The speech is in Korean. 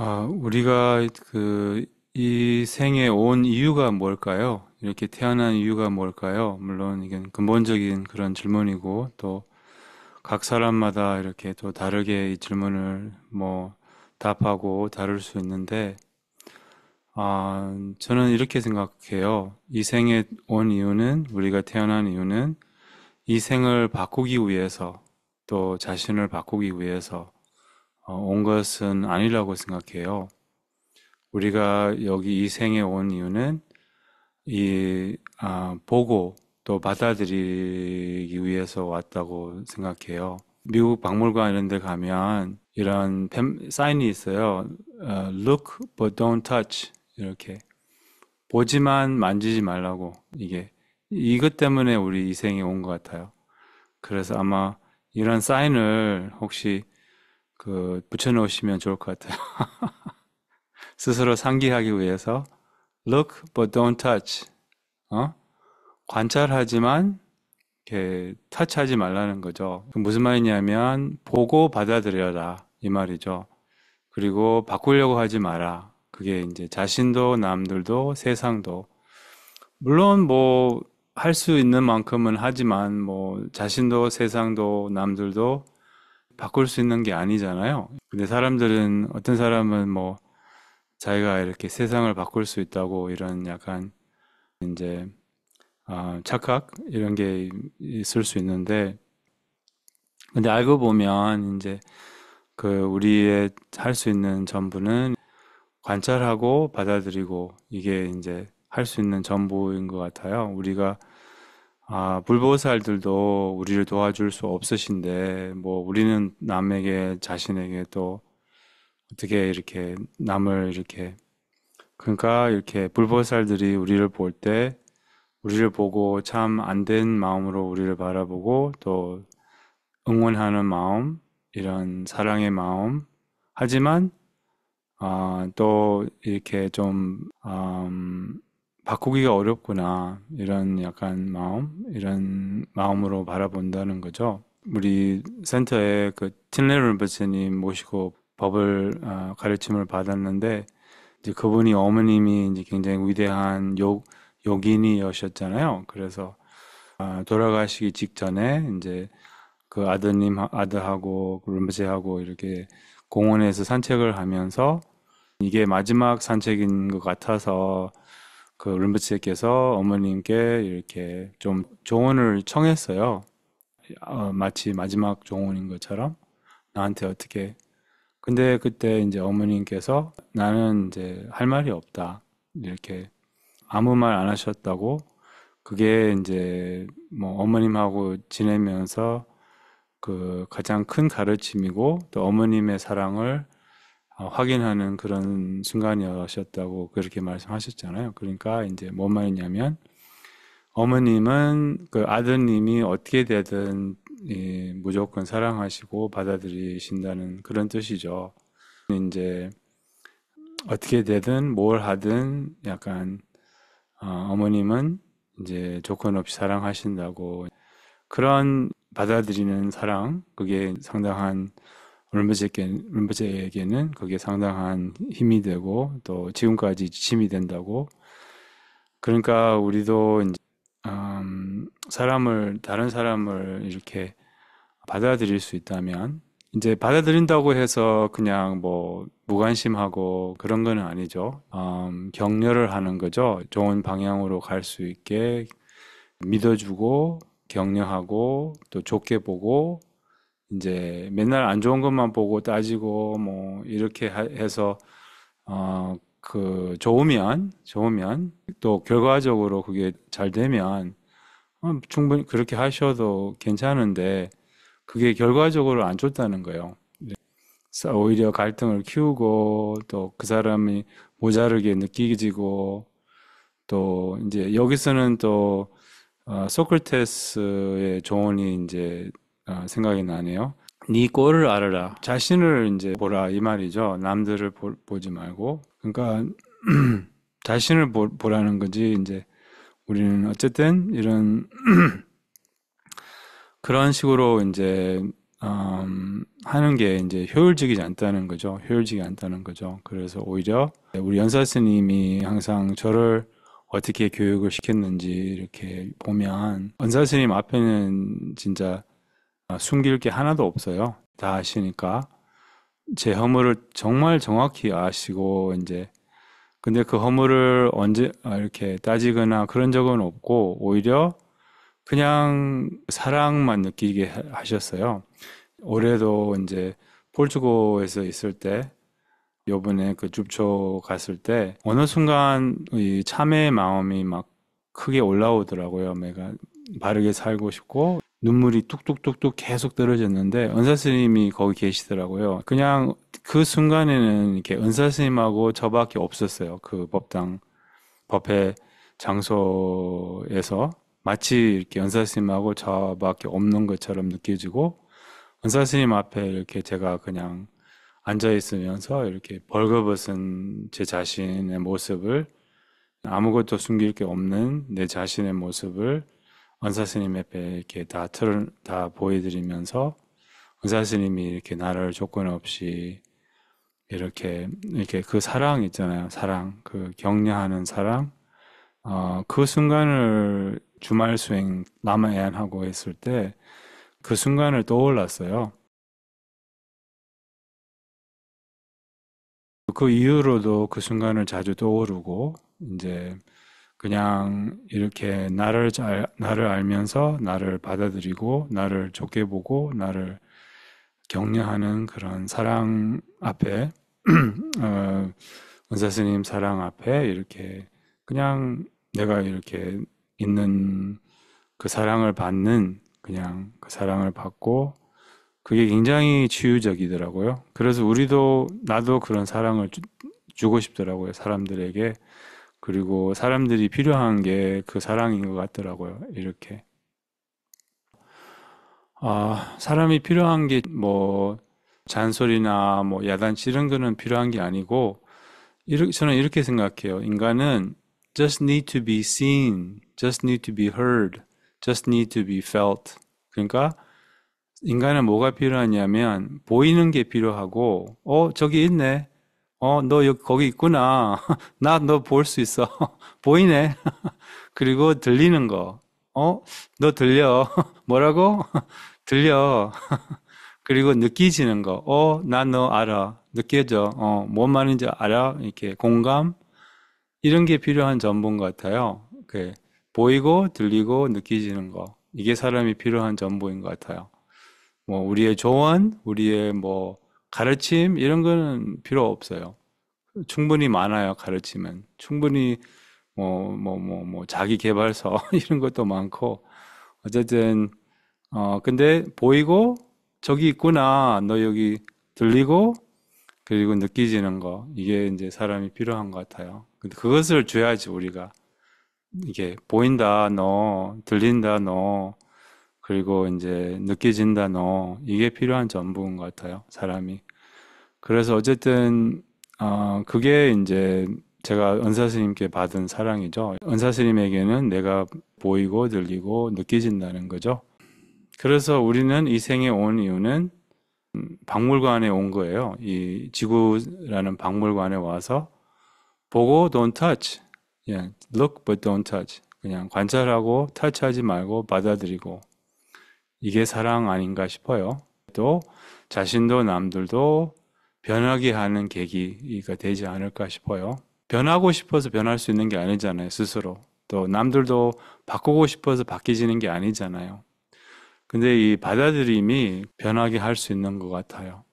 아, 우리가 그 이 생에 온 이유가 뭘까요? 이렇게 태어난 이유가 뭘까요? 물론 이건 근본적인 그런 질문이고 또 각 사람마다 이렇게 또 다르게 이 질문을 뭐 답하고 다룰 수 있는데 아, 저는 이렇게 생각해요. 이 생에 온 이유는 우리가 태어난 이유는 이 생을 바꾸기 위해서 또 자신을 바꾸기 위해서 어, 온 것은 아니라고 생각해요. 우리가 여기 이 생에 온 이유는 이 아, 보고 또 받아들이기 위해서 왔다고 생각해요. 미국 박물관 이런 데 가면 이런 팸, 사인이 있어요. Uh, look but don't touch 이렇게 보지만 만지지 말라고 이게 이것 때문에 우리 이 생에 온 것 같아요. 그래서 아마 이런 사인을 혹시 그 붙여놓으시면 좋을 것 같아요. 스스로 상기하기 위해서 look but don't touch. 어? 관찰하지만 이렇게 터치하지 말라는 거죠. 그 무슨 말이냐면 보고 받아들여라 이 말이죠. 그리고 바꾸려고 하지 마라. 그게 이제 자신도 남들도 세상도 물론 뭐 할 수 있는 만큼은 하지만 뭐 자신도 세상도 남들도 바꿀 수 있는 게 아니잖아요. 근데 사람들은 어떤 사람은 뭐 자기가 이렇게 세상을 바꿀 수 있다고 이런 약간 이제 어, 착각 이런 게 있을 수 있는데 근데 알고 보면 이제 그 우리의 할 수 있는 전부는 관찰하고 받아들이고 이게 이제 할 수 있는 전부인 것 같아요. 우리가 아, 불보살들도 우리를 도와줄 수 없으신데, 뭐, 우리는 남에게, 자신에게 또, 어떻게 이렇게, 남을 이렇게, 그러니까 이렇게 불보살들이 우리를 볼 때, 우리를 보고 참 안 된 마음으로 우리를 바라보고, 또, 응원하는 마음, 이런 사랑의 마음, 하지만, 아, 또, 이렇게 좀, 음, 바꾸기가 어렵구나 이런 약간 마음 이런 마음으로 바라본다는 거죠. 우리 센터에 그 틴레르 부처님 모시고 법을 어, 가르침을 받았는데 이제 그분이 어머님이 이제 굉장히 위대한 욕욕인이셨잖아요 그래서 어, 돌아가시기 직전에 이제 그 아드님 아드하고 룸베제하고 이렇게 공원에서 산책을 하면서 이게 마지막 산책인 것 같아서 그 룸베츠께서 어머님께 이렇게 좀 조언을 청했어요. 어, 마치 마지막 조언인 것처럼 나한테 어떻게. 근데 그때 이제 어머님께서 나는 이제 할 말이 없다. 이렇게 아무 말 안 하셨다고 그게 이제 뭐 어머님하고 지내면서 그 가장 큰 가르침이고 또 어머님의 사랑을 어, 확인하는 그런 순간이었다고 그렇게 말씀하셨잖아요. 그러니까 이제 뭔 말이냐면 어머님은 그 아드님이 어떻게 되든 예, 무조건 사랑하시고 받아들이신다는 그런 뜻이죠. 이제 어떻게 되든 뭘 하든 약간 어, 머님은 이제 조건 없이 사랑하신다고 그런 받아들이는 사랑 그게 상당한 룸버제에게는 그게 상당한 힘이 되고 또 지금까지 지침이 된다고 그러니까 우리도 이제 음, 사람을 다른 사람을 이렇게 받아들일 수 있다면 이제 받아들인다고 해서 그냥 뭐 무관심하고 그런 거는 아니죠. 음, 격려를 하는 거죠. 좋은 방향으로 갈 수 있게 믿어주고 격려하고 또 좋게 보고 이제 맨날 안 좋은 것만 보고 따지고 뭐 이렇게 해서 어, 그 좋으면 좋으면 또 결과적으로 그게 잘 되면 어, 충분히 그렇게 하셔도 괜찮은데 그게 결과적으로 안 좋다는 거예요. 네. 오히려 갈등을 키우고 또 그 사람이 모자르게 느끼지고 또 이제 여기서는 또 어, 소크테스의 조언이 이제 아, 생각이 나네요. 네 꼴을 알아라. 자신을 이제 보라 이 말이죠. 남들을 보, 지 말고. 그러니까 자신을 보, 보라는 거지 이제 우리는 어쨌든 이런 그런 식으로 이제 음, 하는 게 이제 효율적이지 않다는 거죠. 효율적이지 않다는 거죠. 그래서 오히려 우리 연사 스님이 항상 저를 어떻게 교육을 시켰는지 이렇게 보면 연사 스님 앞에는 진짜 아, 숨길 게 하나도 없어요. 다 아시니까 제 허물을 정말 정확히 아시고 이제 근데 그 허물을 언제 아, 이렇게 따지거나 그런 적은 없고 오히려 그냥 사랑만 느끼게 하셨어요. 올해도 이제 폴르고에서 있을 때 요번에 그 줍초 갔을 때 어느 순간 이 참회의 마음이 막 크게 올라오더라고요. 내가 바르게 살고 싶고 눈물이 뚝뚝뚝뚝 계속 떨어졌는데 은사 스님이 거기 계시더라고요. 그냥 그 순간에는 이렇게 은사 스님하고 저밖에 없었어요. 그 법당 법회 장소에서 마치 이렇게 은사 스님하고 저밖에 없는 것처럼 느껴지고 은사 스님 앞에 이렇게 제가 그냥 앉아 있으면서 이렇게 벌거벗은 제 자신의 모습을 아무것도 숨길 게 없는 내 자신의 모습을 원사 스님 앞에 이렇게 다 틀을 다 보여드리면서 원사 스님이 이렇게 나를 조건 없이 이렇게 이렇게 그 사랑 있잖아요. 사랑 그 격려하는 사랑 어, 그 순간을 주말 수행 남아애안하고 했을 때 그 순간을 떠올랐어요. 그 이후로도 그 순간을 자주 떠오르고 이제 그냥 이렇게 나를 잘 나를 알면서 나를 받아들이고 나를 좋게 보고 나를 격려하는 그런 사랑 앞에 어, 은사 스님 사랑 앞에 이렇게 그냥 내가 이렇게 있는 그 사랑을 받는 그냥 그 사랑을 받고 그게 굉장히 치유적이더라고요. 그래서 우리도 나도 그런 사랑을 주, 주고 싶더라고요. 사람들에게 그리고 사람들이 필요한 게 그 사랑인 것 같더라고요. 이렇게. 아, 사람이 필요한 게 뭐 잔소리나 뭐 야단치 는 거는 필요한 게 아니고 이렇게 저는 이렇게 생각해요. 인간은 just need to be seen, just need to be heard, just need to be felt. 그러니까 인간은 뭐가 필요하냐면 보이는 게 필요하고 어 저기 있네 어, 너 여기 거기 있구나. 나 너 볼 수 있어. 보이네. 그리고 들리는 거. 어, 너 들려. 뭐라고? 들려. 그리고 느끼지는 거. 어, 나 너 알아. 느껴져. 어, 뭔 말인지 알아. 이렇게 공감. 이런 게 필요한 전부인 것 같아요. 그 보이고 들리고 느끼지는 거. 이게 사람이 필요한 전부인 것 같아요. 뭐 우리의 조언, 우리의 뭐 가르침 이런 거는 필요 없어요. 충분히 많아요 가르침은 충분히 뭐뭐뭐뭐 뭐, 뭐, 뭐 자기 개발서 이런 것도 많고 어쨌든 어 근데 보이고 저기 있구나 너 여기 들리고 그리고 느끼지는 거 이게 이제 사람이 필요한 것 같아요. 근데 그것을 줘야지 우리가 이게 보인다 너 들린다 너 그리고 이제 느껴진다 너 이게 필요한 전부인 것 같아요 사람이 그래서 어쨌든 어, 그게 이제 제가 은사스님께 받은 사랑이죠 은사스님에게는 내가 보이고 들리고 느껴진다는 거죠 그래서 우리는 이 생에 온 이유는 박물관에 온 거예요 이 지구라는 박물관에 와서 보고 don't touch, yeah. look but don't touch 그냥 관찰하고 터치하지 말고 받아들이고 이게 사랑 아닌가 싶어요. 또 자신도 남들도 변하게 하는 계기가 되지 않을까 싶어요. 변하고 싶어서 변할 수 있는 게 아니잖아요, 스스로. 또 남들도 바꾸고 싶어서 바뀌지는 게 아니잖아요. 근데 이 받아들임이 변하게 할 수 있는 것 같아요.